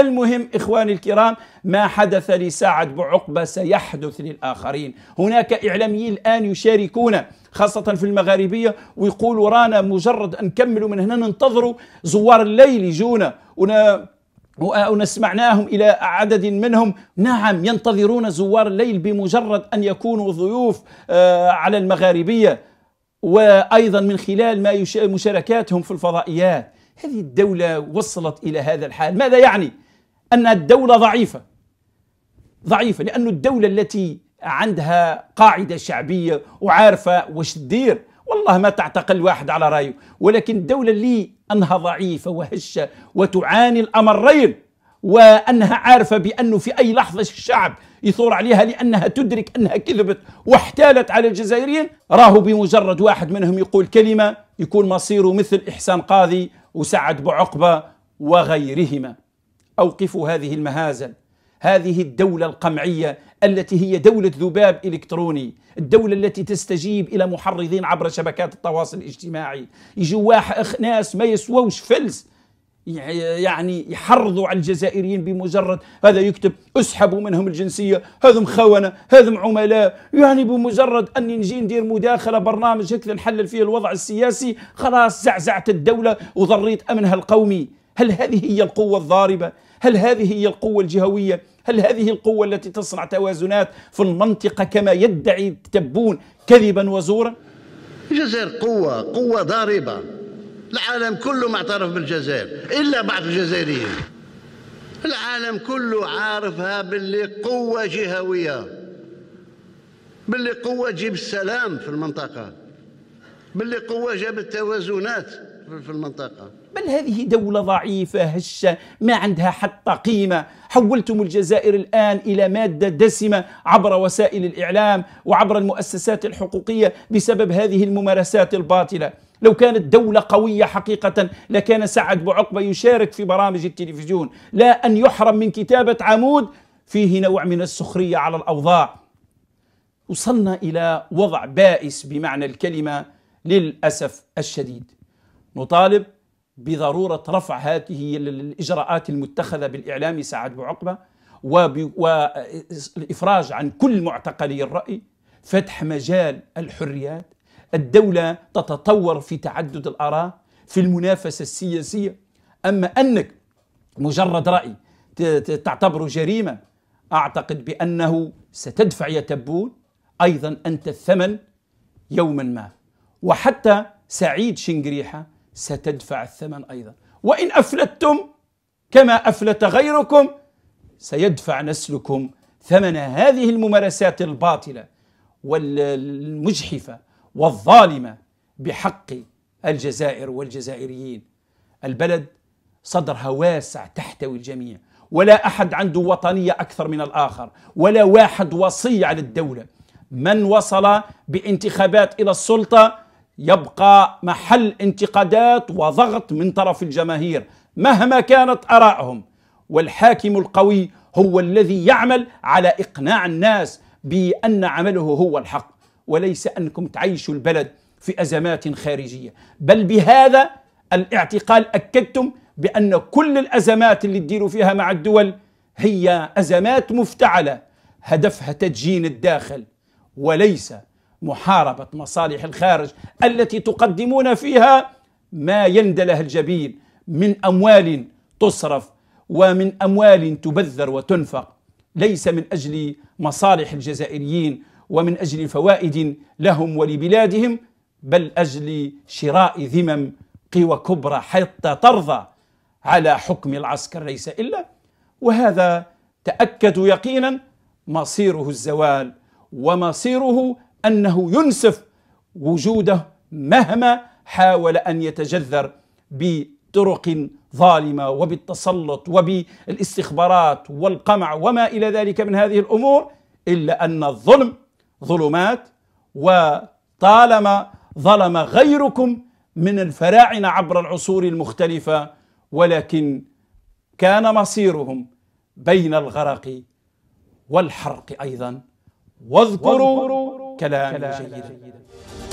المهم إخواني الكرام ما حدث لسعد بعقبة سيحدث للآخرين هناك إعلاميين الآن يشاركون خاصة في المغاربية ويقولوا رانا مجرد أن نكملوا من هنا ننتظروا زوار الليل يجونا ونسمعناهم إلى عدد منهم نعم ينتظرون زوار الليل بمجرد أن يكونوا ضيوف آه، على المغاربية وأيضا من خلال ما مشاركاتهم في الفضائيات هذه الدولة وصلت إلى هذا الحال ماذا يعني؟ أن الدولة ضعيفة ضعيفة لأن الدولة التي عندها قاعدة شعبية وعارفة واش تدير والله ما تعتقل واحد على رايه ولكن الدولة اللي أنها ضعيفة وهشة وتعاني الأمرين وأنها عارفة بأنه في أي لحظة الشعب يثور عليها لأنها تدرك أنها كذبت واحتالت على الجزائريين راهو بمجرد واحد منهم يقول كلمة يكون مصيره مثل إحسان قاضي وسعد بوعقبة وغيرهما أوقفوا هذه المهازل هذه الدولة القمعية التي هي دولة ذباب إلكتروني الدولة التي تستجيب إلى محرضين عبر شبكات التواصل الاجتماعي يجوا ناس ما يسووش فلس يعني-, يعني يحرضوا على الجزائريين بمجرد هذا يكتب اسحبوا منهم الجنسية هذم خونة هذم عملاء يعني بمجرد أني نجي ندير مداخلة برنامج هكذا نحلل فيه الوضع السياسي خلاص زعزعت الدولة وضريت أمنها القومي هل هذه هي القوة الضاربة؟ هل هذه هي القوة الجهوية؟ هل هذه القوة التي تصنع توازنات في المنطقة كما يدعي تبون كذبا وزورا؟ الجزائر قوة قوة ضاربة العالم كله معترف بالجزائر إلا بعض الجزائريين العالم كله عارفها باللي قوة جهوية باللي قوة جيب السلام في المنطقة باللي قوة جابت التوازنات في المنطقة بل هذه دولة ضعيفة هشة ما عندها حتى قيمة حولتم الجزائر الآن إلى مادة دسمة عبر وسائل الإعلام وعبر المؤسسات الحقوقية بسبب هذه الممارسات الباطلة لو كانت دولة قوية حقيقة لكان سعد بوعقبة يشارك في برامج التلفزيون لا أن يحرم من كتابة عمود فيه نوع من السخرية على الأوضاع وصلنا إلى وضع بائس بمعنى الكلمة للأسف الشديد نطالب بضرورة رفع هذه الإجراءات المتخذة بالإعلام سعد وعقبة والإفراج عن كل معتقلي الرأي فتح مجال الحريات الدولة تتطور في تعدد الآراء في المنافسة السياسية أما أنك مجرد رأي تعتبره جريمة أعتقد بأنه ستدفع يا تبون أيضا أنت الثمن يوما ما وحتى سعيد شنقريحة ستدفع الثمن أيضا وإن أفلتتم كما أفلت غيركم سيدفع نسلكم ثمن هذه الممارسات الباطلة والمجحفة والظالمة بحق الجزائر والجزائريين البلد صدرها واسع تحتوي الجميع ولا أحد عنده وطنية أكثر من الآخر ولا واحد وصي على الدولة من وصل بانتخابات إلى السلطة يبقى محل انتقادات وضغط من طرف الجماهير مهما كانت ارائهم والحاكم القوي هو الذي يعمل على اقناع الناس بان عمله هو الحق وليس انكم تعيشوا البلد في ازمات خارجيه بل بهذا الاعتقال اكدتم بان كل الازمات اللي تديروا فيها مع الدول هي ازمات مفتعله هدفها تدجين الداخل وليس محاربة مصالح الخارج التي تقدمون فيها ما يندله الجبين من أموال تصرف ومن أموال تبذر وتنفق ليس من أجل مصالح الجزائريين ومن أجل فوائد لهم ولبلادهم بل أجل شراء ذمم قوى كبرى حتى ترضى على حكم العسكر ليس إلا وهذا تأكدوا يقينا مصيره الزوال ومصيره أنه ينسف وجوده مهما حاول أن يتجذر بطرق ظالمة وبالتسلط وبالاستخبارات والقمع وما إلى ذلك من هذه الأمور إلا أن الظلم ظلمات وطالما ظلم غيركم من الفراعنة عبر العصور المختلفة ولكن كان مصيرهم بين الغرق والحرق أيضا واذكروا كلام جيد